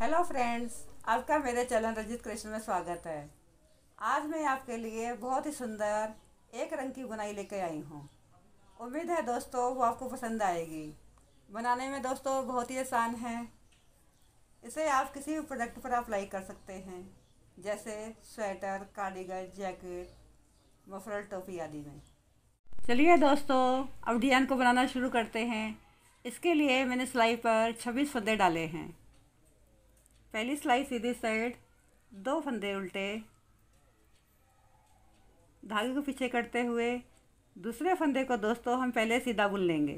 hello friends आपका मेरे channel Rajit Krishna में स्वागत है आज मैं आपके लिए बहुत ही सुंदर एक रंग की बुनाई लेकर आई हूँ उम्मीद है दोस्तों वो आपको पसंद आएगी बनाने में दोस्तों बहुत ही आसान है इसे आप किसी भी प्रोडक्ट पर अप्लाई कर सकते हैं जैसे स्वेटर कार्डिगन जैकेट मफरल टोपी आदि में चलिए दोस्तों अब डिजाइन को बनाना शुरू करते हैं इसके लिए मैंने सिलाई पर छब्बीस फंदे डाले हैं पहली सिलाई सीधी साइड दो फंदे उल्टे धागे को पीछे करते हुए दूसरे फंदे को दोस्तों हम पहले सीधा बुन लेंगे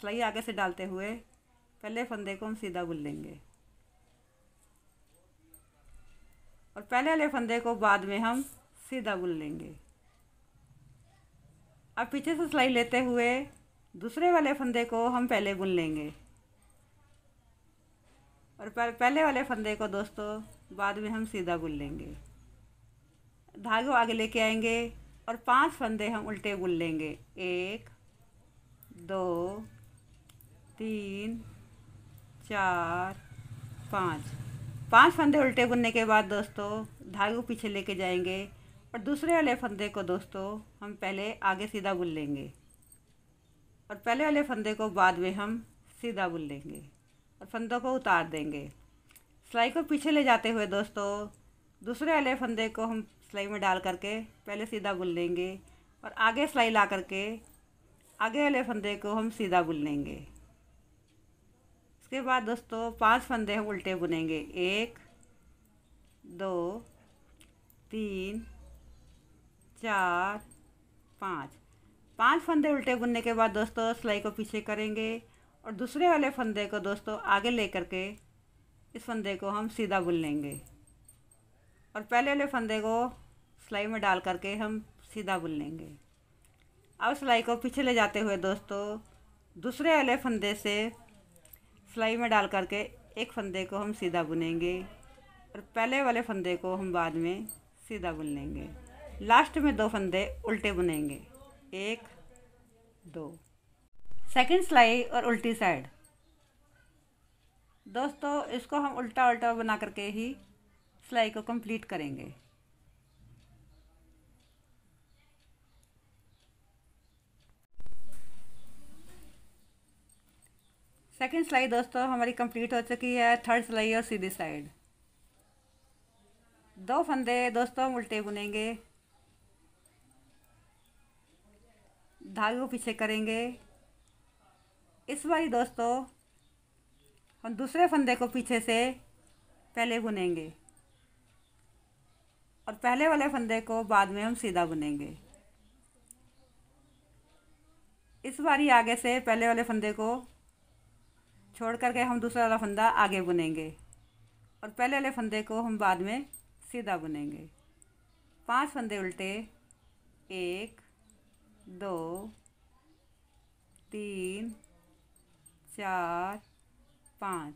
सिलाई आगे से डालते हुए पहले फंदे को हम सीधा बुन लेंगे और पहले वाले फंदे को बाद में हम सीधा बुन लेंगे अब पीछे से सिलाई लेते हुए दूसरे वाले फंदे को हम पहले बुन लेंगे और पहले वाले फंदे को दोस्तों बाद में हम सीधा गुल लेंगे धागे आगे लेके आएंगे और पांच फंदे हम उल्टे गुल लेंगे एक दो तीन चार पाँच पांच फंदे उल्टे गुनने के बाद दोस्तों धागे पीछे लेके जाएंगे और दूसरे वाले फंदे को दोस्तों हम पहले आगे सीधा बुल लेंगे और पहले वाले फंदे को बाद में हम सीधा बुल लेंगे और फंदों को उतार देंगे सिलाई को पीछे ले जाते हुए दोस्तों दूसरे वाले फंदे को हम सिलाई में डाल करके पहले सीधा बुन लेंगे और आगे सिलाई ला करके आगे वाले फंदे को हम सीधा बुन लेंगे इसके बाद दोस्तों पांच फंदे हम उल्टे बुनेंगे एक दो तीन चार पाँच पांच फंदे उल्टे बुनने के बाद दोस्तों सिलाई को पीछे करेंगे और दूसरे वाले फंदे को दोस्तों आगे ले करके इस फंदे को हम सीधा बुन लेंगे और पहले वाले फंदे को सिलाई में डाल करके हम सीधा बुन लेंगे अब सिलाई को पीछे ले जाते हुए दोस्तों दूसरे वाले फंदे से सिलाई में डाल करके एक फंदे को हम सीधा बुनेंगे और पहले वाले फंदे को हम बाद में सीधा बुन लेंगे लास्ट में दो फंदे उल्टे बुनेंगे एक दो सेकंड सिलाई और उल्टी साइड दोस्तों इसको हम उल्टा उल्टा बना करके ही सिलाई को कंप्लीट करेंगे सेकंड सिलाई दोस्तों हमारी कंप्लीट हो चुकी है थर्ड सिलाई और सीधी साइड दो फंदे दोस्तों हम उल्टे बुनेंगे धागे को पीछे करेंगे इस बारी दोस्तों हम दूसरे फंदे को पीछे से पहले बुनेंगे और पहले वाले फंदे को बाद में हम सीधा बुनेंगे इस बारी आगे से पहले वाले फंदे को छोड़ करके हम दूसरा वाला फंदा आगे बुनेंगे और पहले वाले फंदे को हम बाद में सीधा बुनेंगे पांच फंदे उल्टे एक दो तीन चार पाँच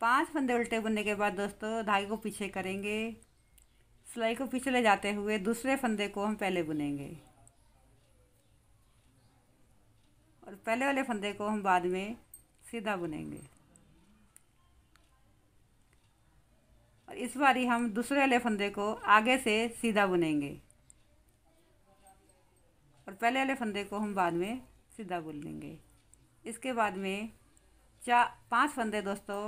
पाँच फंदे उल्टे बुनने के बाद दोस्तों धागे को पीछे करेंगे सिलाई को पीछे ले जाते हुए दूसरे फंदे को हम पहले बुनेंगे और पहले वाले फंदे को हम बाद में सीधा बुनेंगे और इस बारी हम दूसरे वाले फंदे को आगे से सीधा बुनेंगे और पहले वाले फंदे को हम बाद में सीधा बुन लेंगे इसके बाद में चा पांच फंदे दोस्तों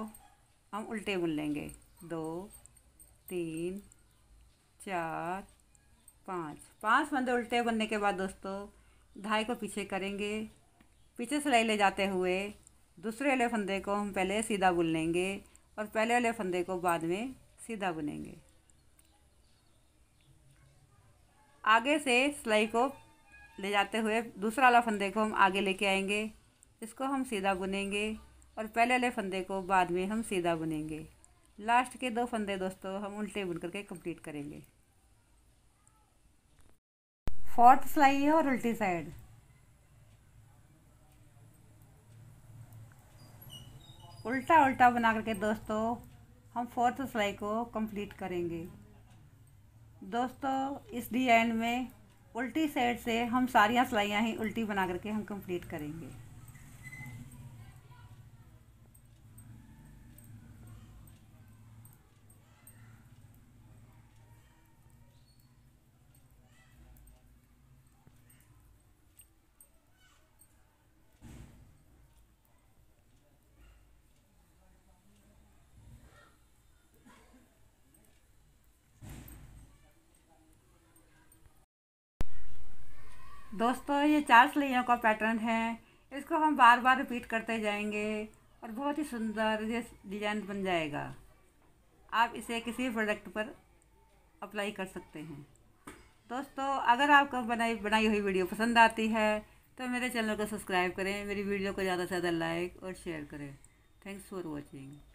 हम उल्टे बुन लेंगे दो तीन चार पाँच पांच फंदे उल्टे बनने के बाद दोस्तों धाई को पीछे करेंगे पीछे सिलाई ले जाते हुए दूसरे वाले फंदे को हम पहले सीधा बुन लेंगे और पहले वाले फंदे को बाद में सीधा बुनेंगे आगे से सिलाई को ले जाते हुए दूसरा वाला फंदे को हम आगे लेके आएंगे इसको हम सीधा बुनेंगे और पहले वाले फंदे को बाद में हम सीधा बुनेंगे लास्ट के दो फंदे दोस्तों हम उल्टे बुन करके कंप्लीट करेंगे फोर्थ सिलाई है और उल्टी साइड उल्टा उल्टा बना करके दोस्तों हम फोर्थ सिलाई को कंप्लीट करेंगे दोस्तों इस डिजाइन में उल्टी साइड से हम सारियाँ सिलाइयाँ ही उल्टी बना करके हम कंप्लीट करेंगे दोस्तों ये चार सिलाइयों का पैटर्न है इसको हम बार बार रिपीट करते जाएंगे और बहुत ही सुंदर ये डिजाइन बन जाएगा आप इसे किसी भी प्रोडक्ट पर अप्लाई कर सकते हैं दोस्तों अगर आपको बनाई बनाई हुई वीडियो पसंद आती है तो मेरे चैनल को सब्सक्राइब करें मेरी वीडियो को ज़्यादा से ज़्यादा लाइक और शेयर करें थैंक्स फॉर वॉचिंग